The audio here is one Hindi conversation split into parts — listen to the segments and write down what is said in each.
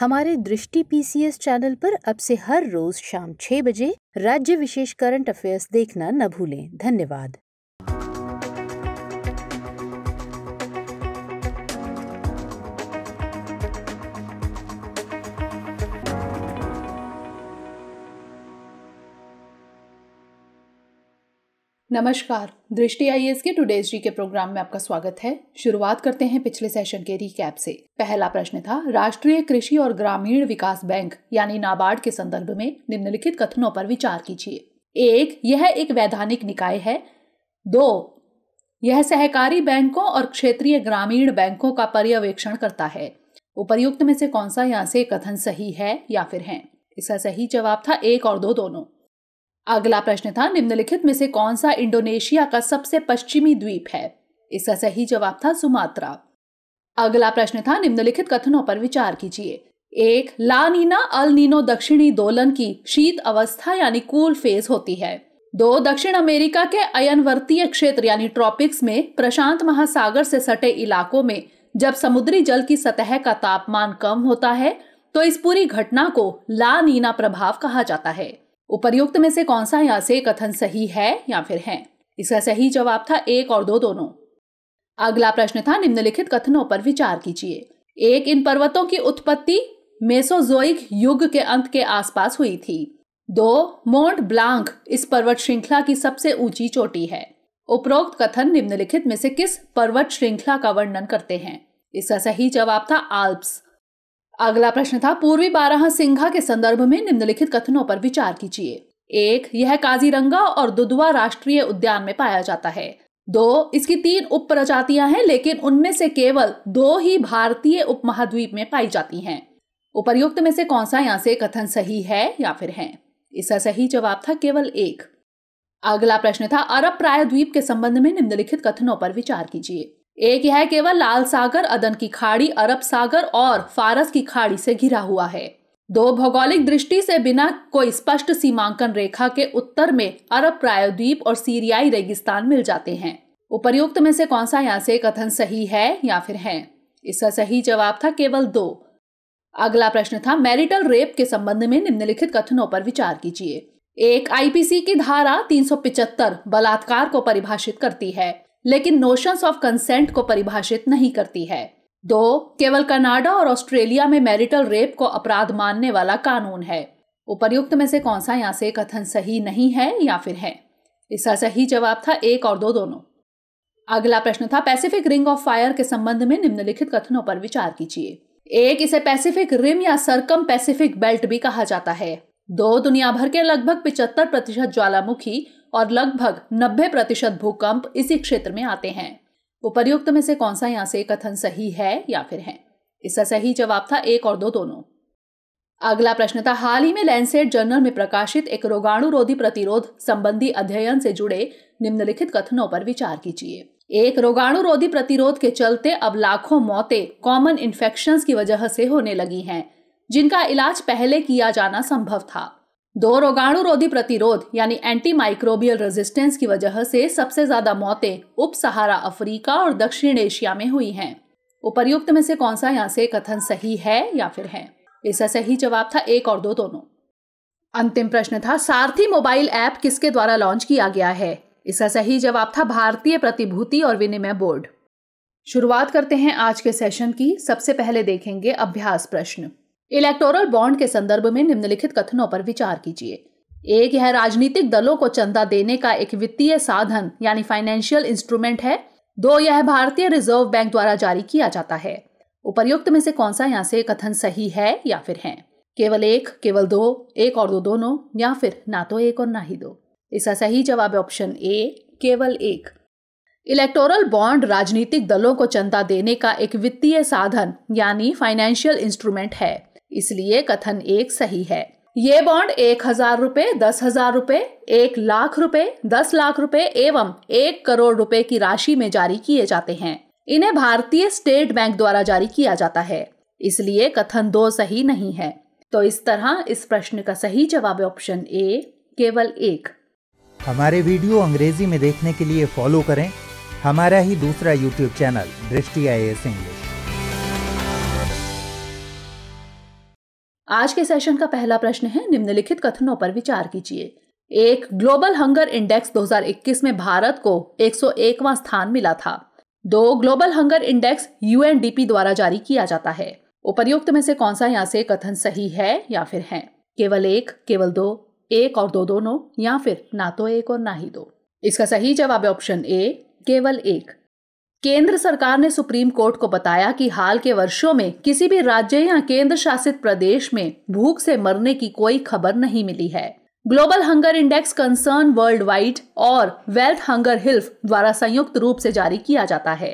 हमारे दृष्टि पीसीएस चैनल पर अब से हर रोज शाम छह बजे राज्य विशेष करंट अफेयर्स देखना न भूलें धन्यवाद नमस्कार दृष्टि आई के टुडेज जी के प्रोग्राम में आपका स्वागत है शुरुआत करते हैं पिछले सेशन के रिकैप से पहला प्रश्न था राष्ट्रीय कृषि और ग्रामीण विकास बैंक यानी नाबार्ड के संदर्भ में निम्नलिखित कथनों पर विचार कीजिए एक यह एक वैधानिक निकाय है दो यह सहकारी बैंकों और क्षेत्रीय ग्रामीण बैंकों का पर्यवेक्षण करता है उपर्युक्त में से कौन सा यहाँ से कथन सही है या फिर है इसका सही जवाब था एक और दो दोनों अगला प्रश्न था निम्नलिखित में से कौन सा इंडोनेशिया का सबसे पश्चिमी द्वीप है इसका सही जवाब था सुमात्रा अगला प्रश्न था निम्नलिखित कथनों पर विचार कीजिए एक लानीना अल नीनो दक्षिणी दोलन की शीत अवस्था यानी कूल फेज होती है दो दक्षिण अमेरिका के अयनवर्तीय क्षेत्र यानी ट्रॉपिक्स में प्रशांत महासागर से सटे इलाकों में जब समुद्री जल की सतह का तापमान कम होता है तो इस पूरी घटना को ला नीना प्रभाव कहा जाता है उपर्युक्त में से कौन सा यहाँ से कथन सही है या फिर है इसका सही जवाब था एक और दो दोनों अगला प्रश्न था निम्नलिखित कथनों पर विचार कीजिए एक इन पर्वतों की उत्पत्ति मेसोजोइक युग के अंत के आसपास हुई थी दो मोंट ब्लांक इस पर्वत श्रृंखला की सबसे ऊंची चोटी है उपरोक्त कथन निम्नलिखित में से किस पर्वत श्रृंखला का वर्णन करते हैं इसका सही जवाब था आल्प्स अगला प्रश्न था पूर्वी बारह सिंघा के संदर्भ में निम्नलिखित कथनों पर विचार कीजिए एक यह काजीरंगा और दुदवा राष्ट्रीय उद्यान में पाया जाता है दो इसकी तीन उप प्रजातियां हैं लेकिन उनमें से केवल दो ही भारतीय उपमहाद्वीप में पाई जाती हैं उपर्युक्त में से कौन सा यहाँ से कथन सही है या फिर है इसका सही जवाब था केवल एक अगला प्रश्न था अरब प्रायद्वीप के संबंध में निम्नलिखित कथनों पर विचार कीजिए एक यह केवल लाल सागर अदन की खाड़ी अरब सागर और फारस की खाड़ी से घिरा हुआ है दो भौगोलिक दृष्टि से बिना कोई स्पष्ट सीमांकन रेखा के उत्तर में अरब प्रायद्वीप और सीरियाई रेगिस्तान मिल जाते हैं उपर्युक्त में से कौन सा यहाँ से कथन सही है या फिर है इसका सही जवाब था केवल दो अगला प्रश्न था मैरिटल रेप के संबंध में निम्नलिखित कथनों पर विचार कीजिए एक आईपीसी की धारा 375 बलात्कार को परिभाषित करती है लेकिन नोशंस ऑफ कंसेंट को परिभाषित नहीं करती है दो केवल कनाडा और ऑस्ट्रेलिया में मैरिटल रेप को अपराध मानने वाला कानून है उपर्युक्त में से कौन सा यहाँ से कथन सही नहीं है या फिर है इसका सही जवाब था एक और दो दोनों अगला प्रश्न था पैसिफिक रिंग ऑफ फायर के संबंध में निम्नलिखित कथनों पर विचार कीजिए एक इसे पैसिफिक रिम या सरकम पैसिफिक बेल्ट भी कहा जाता है दो दुनिया भर के लगभग पिचहत्तर प्रतिशत ज्वालामुखी और लगभग 90 प्रतिशत भूकंप इसी क्षेत्र में आते हैं उपर्युक्त में से कौन सा यहाँ से कथन सही है या फिर है इसका सही जवाब था एक और दो दोनों अगला प्रश्न था हाल ही में लैंडसेट जर्नल में प्रकाशित एक रोगाणुरोधी प्रतिरोध संबंधी अध्ययन से जुड़े निम्नलिखित कथनों पर विचार कीजिए एक रोगाणुरोधी प्रतिरोध के चलते अब लाखों मौतें कॉमन इन्फेक्शन की वजह से होने लगी हैं जिनका इलाज पहले किया जाना संभव था दो रोगाणु रोधी प्रतिरोध यानी एंटी माइक्रोबियल रेजिस्टेंस की वजह से सबसे ज्यादा मौतें उप सहारा अफ्रीका और दक्षिण एशिया में हुई हैं उपर्युक्त में से कौन सा यहाँ से कथन सही है या फिर है इसका सही जवाब था एक और दो दोनों अंतिम प्रश्न था सारथी मोबाइल ऐप किसके द्वारा लॉन्च किया गया है इसका सही जवाब था भारतीय प्रतिभूति और विनिमय बोर्ड शुरुआत करते हैं आज के सेशन की सबसे पहले देखेंगे अभ्यास प्रश्न इलेक्टोरल बॉन्ड के संदर्भ में निम्नलिखित कथनों पर विचार कीजिए एक यह राजनीतिक दलों को चंदा देने का एक वित्तीय साधन यानी फाइनेंशियल इंस्ट्रूमेंट है दो यह भारतीय रिजर्व बैंक द्वारा जारी किया जाता है उपर्युक्त में से कौन सा यहाँ से कथन सही है या फिर है केवल एक केवल दो एक और दो दोनों या फिर ना तो एक और ना ही दो इसका सही जवाब है ऑप्शन ए केवल एक इलेक्टोरल बॉन्ड राजनीतिक दलों को चंदा देने का एक वित्तीय साधन यानी फाइनेंशियल इंस्ट्रूमेंट है इसलिए कथन एक सही है ये बॉन्ड एक हजार रूपए दस हजार रूपए एक लाख रूपए दस लाख रूपए एवं एक करोड़ रूपए की राशि में जारी किए जाते हैं इन्हें भारतीय स्टेट बैंक द्वारा जारी किया जाता है इसलिए कथन दो सही नहीं है तो इस तरह इस प्रश्न का सही जवाब ऑप्शन ए केवल एक हमारे वीडियो अंग्रेजी में देखने के लिए फॉलो करें हमारा ही दूसरा यूट्यूब चैनल दृष्टि आई एस इंग्लिश आज के सेशन का पहला प्रश्न है निम्नलिखित कथनों पर विचार कीजिए एक ग्लोबल हंगर इंडेक्स 2021 में भारत को 101वां स्थान मिला था दो ग्लोबल हंगर इंडेक्स यूएनडीपी द्वारा जारी किया जाता है उपर्युक्त में से कौन सा यहाँ से कथन सही है या फिर है केवल एक केवल दो एक और दो दोनों या फिर ना तो एक और ना ही दो इसका सही जवाब है ऑप्शन ए केवल एक केंद्र सरकार ने सुप्रीम कोर्ट को बताया कि हाल के वर्षों में किसी भी राज्य या केंद्र शासित प्रदेश में भूख से मरने की कोई खबर नहीं मिली है global hunger index concern worldwide और वेल्थ हंगर हिल्फ द्वारा संयुक्त रूप से जारी किया जाता है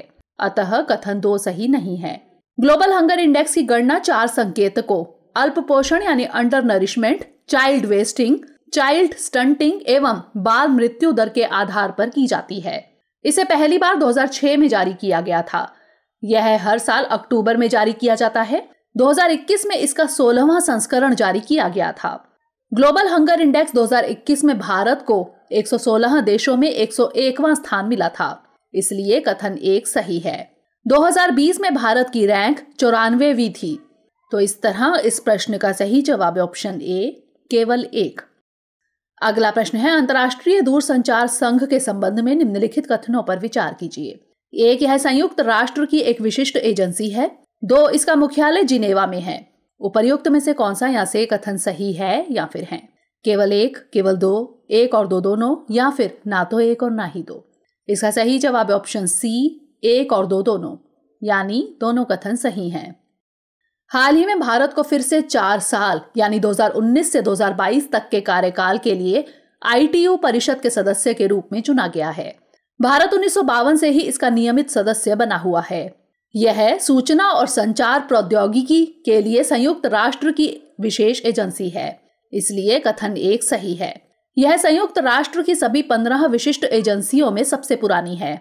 अतः कथन दो सही नहीं है ग्लोबल हंगर इंडेक्स की गणना चार संकेतकों अल्प पोषण यानी undernourishment child wasting child stunting एवं बाल मृत्यु दर के आधार पर की जाती है इसे पहली बार 2006 में जारी किया गया था यह हर साल अक्टूबर में जारी किया जाता है 2021 में इसका सोलहवा संस्करण जारी किया गया था ग्लोबल हंगर इंडेक्स 2021 में भारत को 116 देशों में 101वां स्थान मिला था इसलिए कथन एक सही है 2020 में भारत की रैंक चौरानवे थी तो इस तरह इस प्रश्न का सही जवाब ऑप्शन ए केवल एक अगला प्रश्न है अंतर्राष्ट्रीय संचार संघ के संबंध में निम्नलिखित कथनों पर विचार कीजिए एक यह संयुक्त राष्ट्र की एक विशिष्ट एजेंसी है दो इसका मुख्यालय जिनेवा में है उपर्युक्त में से कौन सा यहाँ से कथन सही है या फिर है केवल एक केवल दो एक और दो दोनों या फिर ना तो एक और ना ही दो इसका सही जवाब ऑप्शन सी एक और दो दोनों यानी दोनों कथन सही हैं हाल ही में भारत को फिर से चार साल यानी 2019 से 2022 तक के कार्यकाल के लिए आईटीयू परिषद के सदस्य के रूप में चुना गया है भारत उन्नीस से ही इसका नियमित सदस्य बना हुआ है यह सूचना और संचार प्रौद्योगिकी के लिए संयुक्त राष्ट्र की विशेष एजेंसी है इसलिए कथन एक सही है यह संयुक्त राष्ट्र की सभी पंद्रह विशिष्ट एजेंसियों में सबसे पुरानी है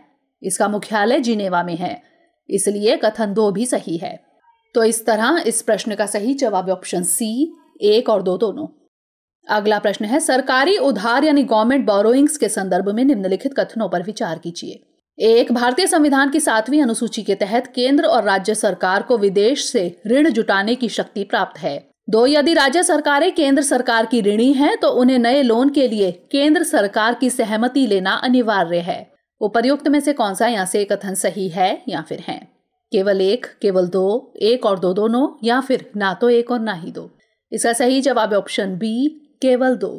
इसका मुख्यालय जिनेवा में है इसलिए कथन दो भी सही है तो इस तरह इस प्रश्न का सही जवाब ऑप्शन सी एक और दो दोनों अगला प्रश्न है सरकारी उधार यानी गवर्नमेंट बोरोइंग्स के संदर्भ में निम्नलिखित कथनों पर विचार कीजिए एक भारतीय संविधान की सातवीं अनुसूची के तहत केंद्र और राज्य सरकार को विदेश से ऋण जुटाने की शक्ति प्राप्त है दो यदि राज्य सरकारें केंद्र सरकार की ऋणी हैं तो उन्हें नए लोन के लिए केंद्र सरकार की सहमति लेना अनिवार्य है उपर्युक्त में से कौन सा यहाँ से कथन सही है या फिर है केवल एक केवल दो एक और दो दोनों या फिर ना तो एक और ना ही दो इसका सही जवाब ऑप्शन बी केवल दो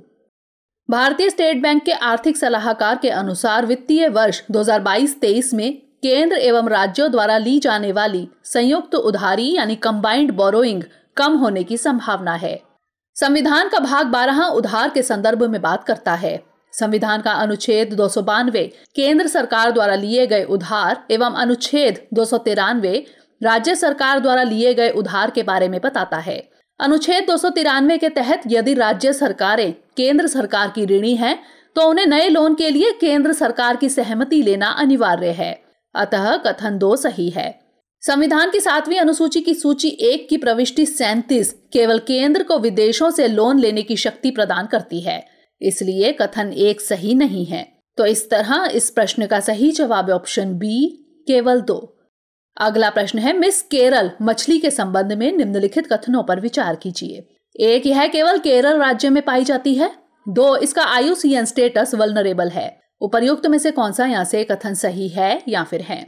भारतीय स्टेट बैंक के आर्थिक सलाहकार के अनुसार वित्तीय वर्ष 2022-23 में केंद्र एवं राज्यों द्वारा ली जाने वाली संयुक्त उधारी यानी कंबाइंड बोरोइंग कम होने की संभावना है संविधान का भाग बारह उधार के संदर्भ में बात करता है संविधान का अनुच्छेद दो केंद्र सरकार द्वारा लिए गए उधार एवं अनुच्छेद दो राज्य सरकार द्वारा लिए गए उधार के बारे में बताता है अनुच्छेद दो के तहत यदि राज्य सरकारें केंद्र सरकार की ऋणी हैं तो उन्हें नए लोन के लिए केंद्र सरकार की सहमति लेना अनिवार्य है अतः कथन दो सही है संविधान की सातवीं अनुसूची की सूची एक की प्रविष्टि सैंतीस केवल केंद्र को विदेशों से लोन लेने की शक्ति प्रदान करती है इसलिए कथन एक सही नहीं है तो इस तरह इस प्रश्न का सही जवाब ऑप्शन बी केवल दो अगला प्रश्न है मिस केरल मछली के संबंध में निम्नलिखित कथनों पर विचार कीजिए एक यह केवल केरल राज्य में पाई जाती है दो इसका आयुसीएन स्टेटस वलनरेबल है उपर्युक्त में से कौन सा यहाँ से कथन सही है या फिर है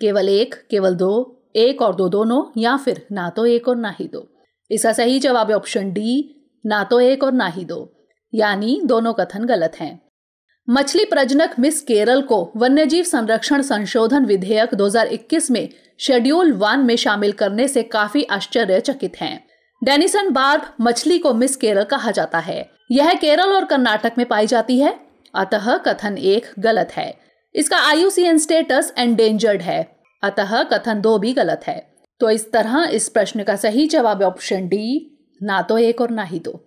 केवल एक केवल दो एक और दो दोनों या फिर ना तो एक और ना ही दो इसका सही जवाब ऑप्शन डी ना तो एक और ना ही दो यानी दोनों कथन गलत हैं मछली प्रजनक मिस केरल को वन्यजीव संरक्षण संशोधन विधेयक 2021 में शेड्यूल वन में शामिल करने से काफी आश्चर्यचकित हैं डेनिसन बार्ब मछली को मिस केरल कहा जाता है यह केरल और कर्नाटक में पाई जाती है अतः कथन एक गलत है इसका आयुसीएन स्टेटस एंडेंजर्ड है अतः कथन दो भी गलत है तो इस तरह इस प्रश्न का सही जवाब ऑप्शन डी ना तो एक और ना ही दो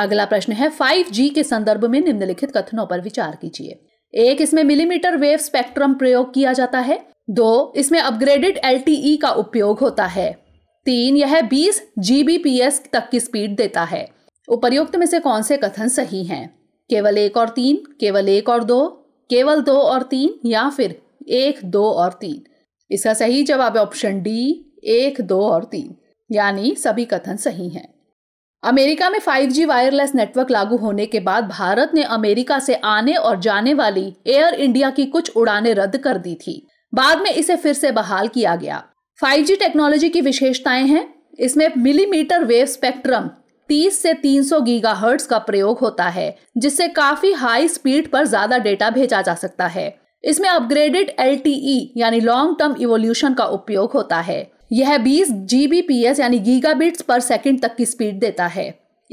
अगला प्रश्न है 5G के संदर्भ में निम्नलिखित कथनों पर विचार कीजिए एक इसमें मिलीमीटर वेव स्पेक्ट्रम प्रयोग किया जाता है दो इसमें अपग्रेडेड एल e का उपयोग होता है तीन यह बीस जी तक की स्पीड देता है उपर्युक्त में से कौन से कथन सही हैं केवल एक और तीन केवल एक और दो केवल दो और तीन या फिर एक दो और तीन इसका सही जवाब है ऑप्शन डी एक दो और तीन यानी सभी कथन सही हैं अमेरिका में 5G वायरलेस नेटवर्क लागू होने के बाद भारत ने अमेरिका से आने और जाने वाली एयर इंडिया की कुछ उड़ानें रद्द कर दी थी बाद में इसे फिर से बहाल किया गया 5G टेक्नोलॉजी की विशेषताएं हैं इसमें मिलीमीटर वेव स्पेक्ट्रम 30 से 300 गीगाहर्ट्ज का प्रयोग होता है जिससे काफी हाई स्पीड पर ज्यादा डेटा भेजा जा सकता है इसमें अपग्रेडेड एल e यानी लॉन्ग टर्म इवोल्यूशन का उपयोग होता है यह 20 जीबीपीएस यानी गीगाबिट्स पर सेकंड तक की स्पीड देता है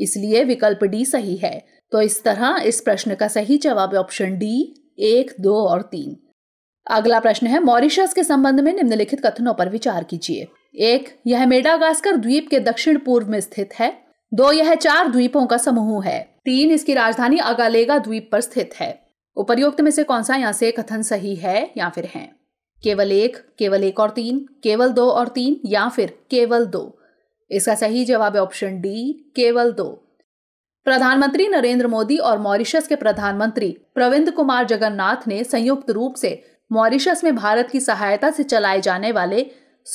इसलिए विकल्प डी सही है तो इस तरह इस प्रश्न का सही जवाब ऑप्शन डी एक दो और तीन अगला प्रश्न है मॉरिशस के संबंध में निम्नलिखित कथनों पर विचार कीजिए एक यह मेडागास्कर द्वीप के दक्षिण पूर्व में स्थित है दो यह चार द्वीपों का समूह है तीन इसकी राजधानी अगालेगा द्वीप पर स्थित है उपर्युक्त में से कौन सा यहाँ से कथन सही है या फिर है केवल एक केवल एक और तीन केवल दो और तीन या फिर केवल दो इसका सही जवाब है ऑप्शन डी केवल दो प्रधानमंत्री नरेंद्र मोदी और मॉरिशस के प्रधानमंत्री प्रविंद कुमार जगन्नाथ ने संयुक्त रूप से मॉरिशस में भारत की सहायता से चलाए जाने वाले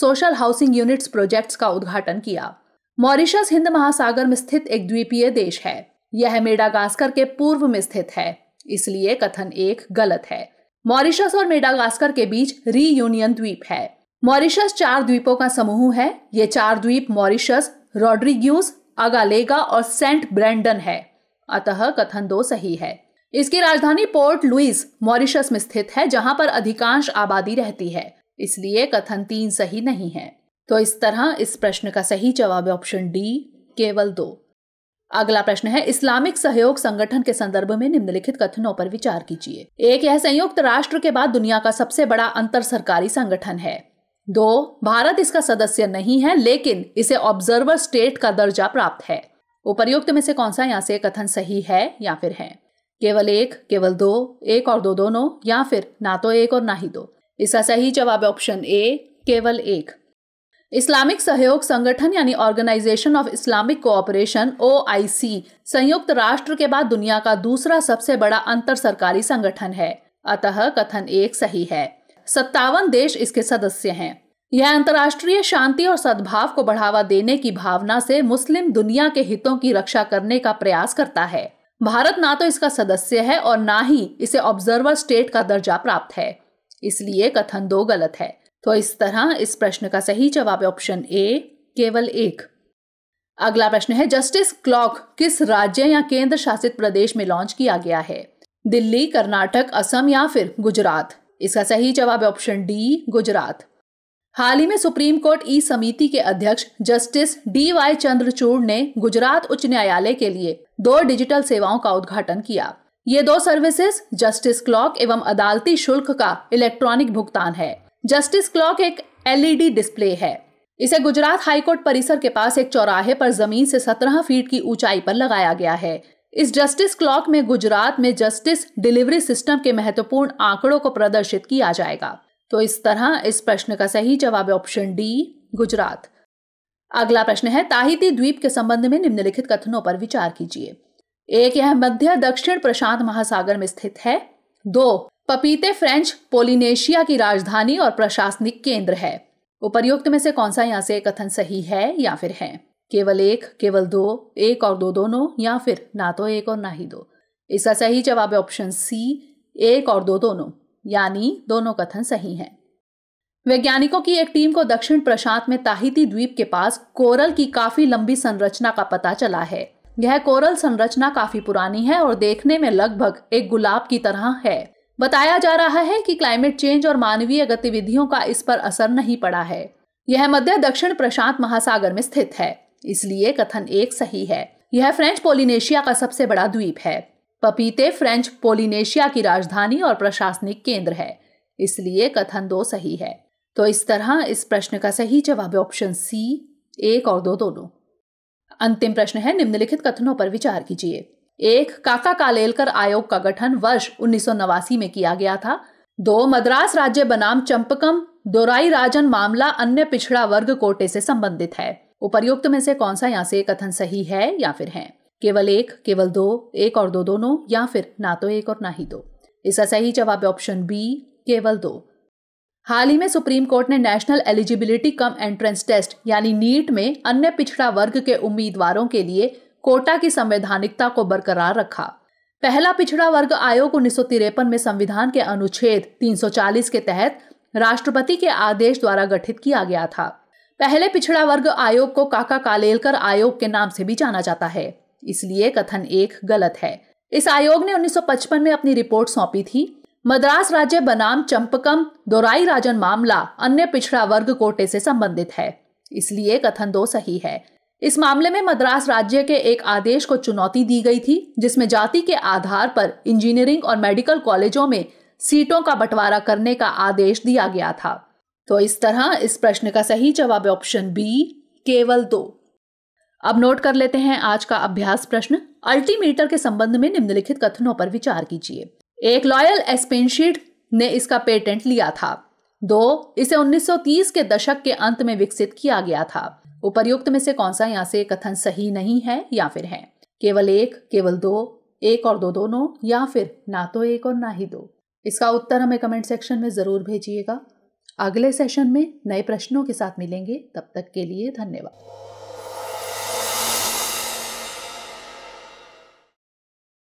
सोशल हाउसिंग यूनिट्स प्रोजेक्ट्स का उद्घाटन किया मॉरिशस हिंद महासागर में स्थित एक द्वीपीय देश है यह मेडागास्कर के पूर्व में स्थित है इसलिए कथन एक गलत है मॉरिशस और मेडागास्कर के बीच रीयूनियन द्वीप है मॉरिशस चार द्वीपों का समूह है ये चार द्वीप मॉरिशस रॉड्रिग्यूस अगालेगा और सेंट ब्रैंडन है अतः कथन दो सही है इसकी राजधानी पोर्ट लुइस मॉरिशस में स्थित है जहां पर अधिकांश आबादी रहती है इसलिए कथन तीन सही नहीं है तो इस तरह इस प्रश्न का सही जवाब ऑप्शन डी केवल दो अगला प्रश्न है इस्लामिक सहयोग संगठन के संदर्भ में निम्नलिखित कथनों पर विचार कीजिए एक यह संयुक्त राष्ट्र के बाद दुनिया का सबसे बड़ा अंतर सरकारी संगठन है दो भारत इसका सदस्य नहीं है लेकिन इसे ऑब्जर्वर स्टेट का दर्जा प्राप्त है उपर्युक्त में से कौन सा यहाँ से कथन सही है या फिर है केवल एक केवल दो एक और दो दोनों या फिर ना तो एक और ना ही दो इसका सही जवाब ऑप्शन ए केवल एक इस्लामिक सहयोग संगठन यानी ऑर्गेनाइजेशन ऑफ इस्लामिक कोऑपरेशन ओ संयुक्त राष्ट्र के बाद दुनिया का दूसरा सबसे बड़ा अंतर सरकारी संगठन है अतः कथन एक सही है सत्तावन देश इसके सदस्य हैं यह अंतर्राष्ट्रीय शांति और सद्भाव को बढ़ावा देने की भावना से मुस्लिम दुनिया के हितों की रक्षा करने का प्रयास करता है भारत ना तो इसका सदस्य है और ना ही इसे ऑब्जर्वर स्टेट का दर्जा प्राप्त है इसलिए कथन दो गलत है तो इस तरह इस प्रश्न का सही जवाब है ऑप्शन ए केवल एक अगला प्रश्न है जस्टिस क्लॉक किस राज्य या केंद्र शासित प्रदेश में लॉन्च किया गया है दिल्ली कर्नाटक असम या फिर गुजरात इसका सही जवाब है ऑप्शन डी गुजरात हाल ही में सुप्रीम कोर्ट ई समिति के अध्यक्ष जस्टिस डी वाई चंद्रचूड़ ने गुजरात उच्च न्यायालय के लिए दो डिजिटल सेवाओं का उद्घाटन किया ये दो सर्विसेज जस्टिस क्लॉक एवं अदालती शुल्क का इलेक्ट्रॉनिक भुगतान है जस्टिस क्लॉक एक एलईडी डिस्प्ले है इसे गुजरात हाईकोर्ट परिसर के पास एक चौराहे पर जमीन से 17 फीट की ऊंचाई पर लगाया गया है इस जस्टिस क्लॉक में गुजरात में जस्टिस डिलीवरी सिस्टम के महत्वपूर्ण आंकड़ों को प्रदर्शित किया जाएगा तो इस तरह इस प्रश्न का सही जवाब ऑप्शन डी गुजरात अगला प्रश्न है ताहिती द्वीप के संबंध में निम्नलिखित कथनों पर विचार कीजिए एक यह मध्य दक्षिण प्रशांत महासागर में स्थित है दो पपीते फ्रेंच पोलिनेशिया की राजधानी और प्रशासनिक केंद्र है उपर्युक्त में से कौन सा यहाँ से कथन सही है या फिर है केवल एक केवल दो एक और दो दोनों या फिर ना तो एक और ना ही दो इसका सही जवाब है ऑप्शन सी एक और दो दोनों यानी दोनों कथन सही हैं वैज्ञानिकों की एक टीम को दक्षिण प्रशांत में ताहिती द्वीप के पास कोरल की काफी लंबी संरचना का पता चला है यह कोरल संरचना काफी पुरानी है और देखने में लगभग एक गुलाब की तरह है बताया जा रहा है कि क्लाइमेट चेंज और मानवीय गतिविधियों का इस पर असर नहीं पड़ा है यह मध्य दक्षिण प्रशांत महासागर में स्थित है इसलिए कथन एक सही है यह फ्रेंच पोलिनेशिया का सबसे बड़ा द्वीप है पपीते फ्रेंच पोलिनेशिया की राजधानी और प्रशासनिक केंद्र है इसलिए कथन दो सही है तो इस तरह इस प्रश्न का सही जवाब ऑप्शन सी एक और दो दोनों अंतिम प्रश्न है निम्नलिखित कथनों पर विचार कीजिए एक काका कालेलकर आयोग का गठन वर्ष उन्नीस में किया गया था दो मद्रास राज्य बनाम चंपकम दोराई राजन मामला अन्य पिछड़ा वर्ग कोटे से संबंधित है उपर्युक्त में से कौन सा यहाँ से कथन सही है या फिर है केवल एक केवल दो एक और दो दोनों या फिर ना तो एक और ना ही दो इसका सही जवाब ऑप्शन बी केवल दो हाल ही में सुप्रीम कोर्ट ने national eligibility cum entrance test यानी नीट में अन्य पिछड़ा वर्ग के उम्मीदवारों के लिए कोटा की संवैधानिकता को बरकरार रखा पहला पिछड़ा वर्ग आयोग उन्नीस में संविधान के अनुच्छेद 340 के तहत राष्ट्रपति के आदेश द्वारा गठित किया गया था पहले पिछड़ा वर्ग आयोग को काका कालेलकर आयोग के नाम से भी जाना जाता है इसलिए कथन एक गलत है इस आयोग ने 1955 में अपनी रिपोर्ट सौंपी थी मद्रास राज्य बनाम चंपकम दोराई राजन मामला अन्य पिछड़ा वर्ग कोटे से संबंधित है इसलिए कथन दो सही है इस मामले में मद्रास राज्य के एक आदेश को चुनौती दी गई थी जिसमें जाति के आधार पर इंजीनियरिंग और मेडिकल कॉलेजों में सीटों का बंटवारा करने का आदेश दिया गया था तो इस तरह इस प्रश्न का सही जवाब ऑप्शन बी केवल दो अब नोट कर लेते हैं आज का अभ्यास प्रश्न अल्टीमीटर के संबंध में निम्नलिखित कथनों पर विचार कीजिए एक लॉयल एस्पेंशीड ने इसका पेटेंट लिया था दो इसे 1930 के दशक के अंत में विकसित किया गया था उपर्युक्त में से कौन सा यहाँ से कथन सही नहीं है या फिर है केवल एक केवल दो एक और दो दोनों या फिर ना तो एक और ना ही दो इसका उत्तर हमें कमेंट सेक्शन में ज़रूर भेजिएगा अगले सेशन में नए प्रश्नों के साथ मिलेंगे तब तक के लिए धन्यवाद